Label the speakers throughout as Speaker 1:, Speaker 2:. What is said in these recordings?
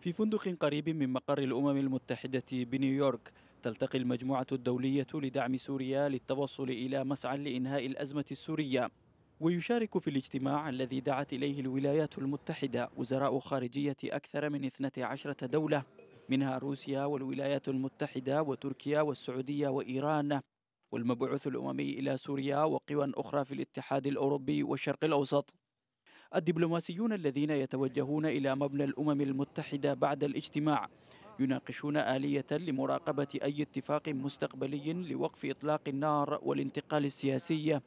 Speaker 1: في فندق قريب من مقر الأمم المتحدة بنيويورك تلتقي المجموعة الدولية لدعم سوريا للتوصل إلى مسعى لإنهاء الأزمة السورية ويشارك في الاجتماع الذي دعت إليه الولايات المتحدة وزراء خارجية أكثر من 12 دولة منها روسيا والولايات المتحدة وتركيا والسعودية وإيران والمبعوث الأممي إلى سوريا وقوى أخرى في الاتحاد الأوروبي والشرق الأوسط الدبلوماسيون الذين يتوجهون إلى مبنى الأمم المتحدة بعد الاجتماع يناقشون آلية لمراقبة أي اتفاق مستقبلي لوقف إطلاق النار والانتقال السياسي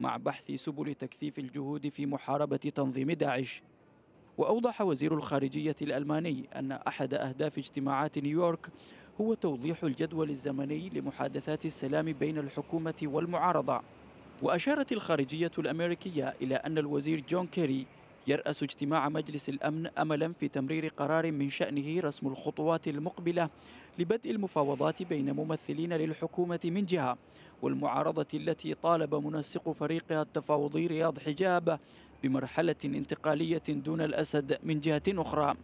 Speaker 1: مع بحث سبل تكثيف الجهود في محاربة تنظيم داعش وأوضح وزير الخارجية الألماني أن أحد أهداف اجتماعات نيويورك هو توضيح الجدول الزمني لمحادثات السلام بين الحكومة والمعارضة وأشارت الخارجية الأمريكية إلى أن الوزير جون كيري يرأس اجتماع مجلس الأمن أملا في تمرير قرار من شأنه رسم الخطوات المقبلة لبدء المفاوضات بين ممثلين للحكومة من جهة والمعارضة التي طالب منسق فريقها التفاوضي رياض حجاب بمرحلة انتقالية دون الأسد من جهة أخرى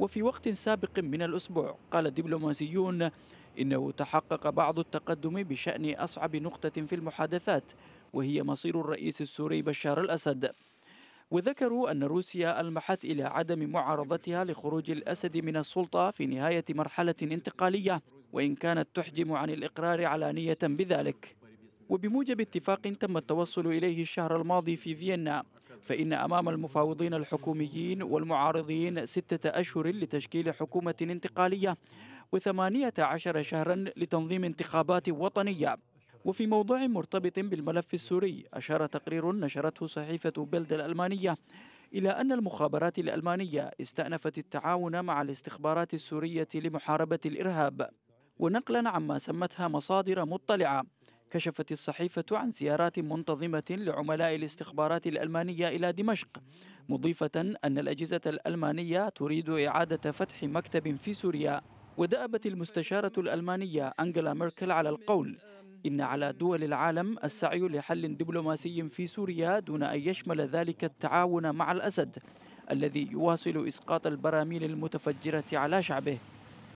Speaker 1: وفي وقت سابق من الأسبوع قال الدبلوماسيون إنه تحقق بعض التقدم بشأن أصعب نقطة في المحادثات وهي مصير الرئيس السوري بشار الأسد وذكروا أن روسيا ألمحت إلى عدم معارضتها لخروج الأسد من السلطة في نهاية مرحلة انتقالية وإن كانت تحجم عن الإقرار علانية بذلك وبموجب اتفاق تم التوصل إليه الشهر الماضي في فيينا فإن أمام المفاوضين الحكوميين والمعارضين ستة أشهر لتشكيل حكومة انتقالية وثمانية عشر شهرا لتنظيم انتخابات وطنية وفي موضوع مرتبط بالملف السوري أشار تقرير نشرته صحيفة بلد الألمانية إلى أن المخابرات الألمانية استأنفت التعاون مع الاستخبارات السورية لمحاربة الإرهاب ونقلا عما سمتها مصادر مطلعة كشفت الصحيفة عن زيارات منتظمة لعملاء الاستخبارات الألمانية إلى دمشق مضيفة أن الأجهزة الألمانية تريد إعادة فتح مكتب في سوريا ودأبت المستشارة الألمانية أنجلا ميركل على القول إن على دول العالم السعي لحل دبلوماسي في سوريا دون أن يشمل ذلك التعاون مع الأسد الذي يواصل إسقاط البراميل المتفجرة على شعبه